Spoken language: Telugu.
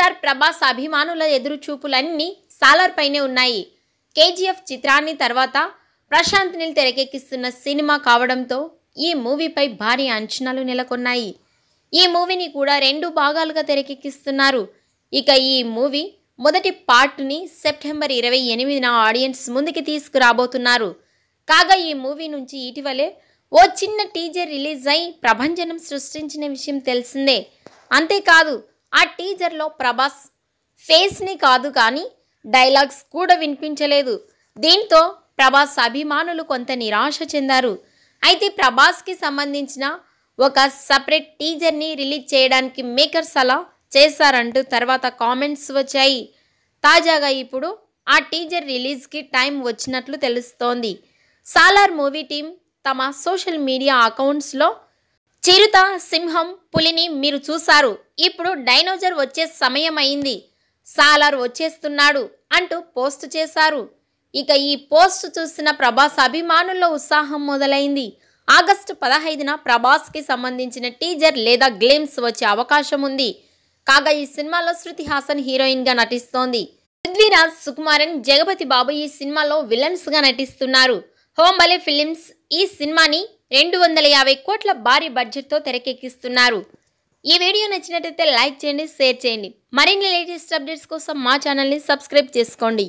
స్టార్ ప్రభాస్ అభిమానుల ఎదురుచూపులన్నీ సాలార్పైనే ఉన్నాయి కేజీఎఫ్ చిత్రాన్ని తర్వాత ప్రశాంత్ నిల్ తెరకెక్కిస్తున్న సినిమా కావడంతో ఈ మూవీపై భారీ అంచనాలు నెలకొన్నాయి ఈ మూవీని కూడా రెండు భాగాలుగా తెరకెక్కిస్తున్నారు ఇక ఈ మూవీ మొదటి పార్ట్ని సెప్టెంబర్ ఇరవై ఎనిమిదిన ఆడియన్స్ ముందుకి తీసుకురాబోతున్నారు కాగా ఈ మూవీ నుంచి ఇటీవలే ఓ చిన్న టీజర్ రిలీజ్ అయి ప్రభంజనం సృష్టించిన విషయం తెలిసిందే అంతేకాదు ఆ టీజర్లో ప్రభాస్ ఫేస్ని కాదు కానీ డైలాగ్స్ కూడా వినిపించలేదు దీంతో ప్రభాస్ అభిమానులు కొంత నిరాశ చెందారు అయితే ప్రభాస్కి సంబంధించిన ఒక సపరేట్ టీజర్ని రిలీజ్ చేయడానికి మేకర్స్ అలా చేశారంటూ తర్వాత కామెంట్స్ వచ్చాయి తాజాగా ఇప్పుడు ఆ టీజర్ రిలీజ్కి టైం వచ్చినట్లు తెలుస్తోంది సాలార్ మూవీ టీం తమ సోషల్ మీడియా అకౌంట్స్లో చిరుత సింహం పులిని మీరు చూశారు ఇప్పుడు డైనోజర్ వచ్చే సమయం అయింది సాలార్ వచ్చేస్తున్నాడు అంటూ పోస్ట్ చేశారు ఇక ఈ పోస్ట్ చూసిన ప్రభాస్ అభిమానుల్లో ఉత్సాహం మొదలైంది ఆగస్టు పదహైదున ప్రభాస్కి సంబంధించిన టీజర్ లేదా గ్లేమ్స్ వచ్చే అవకాశం ఉంది కాగా ఈ సినిమాలో శృతి హాసన్ హీరోయిన్గా నటిస్తోంది పృథ్వీరాజ్ సుకుమారన్ జగపతి బాబు ఈ సినిమాలో విలన్స్గా నటిస్తున్నారు హోంబలే ఫిలిమ్స్ ఈ సినిమాని రెండు వందల యాభై కోట్ల భారీ బడ్జెట్తో తెరకెక్కిస్తున్నారు ఈ వీడియో నచ్చినట్లయితే లైక్ చేయండి షేర్ చేయండి మరిన్ని లేటెస్ట్ అప్డేట్స్ కోసం మా ఛానల్ని సబ్స్క్రైబ్ చేసుకోండి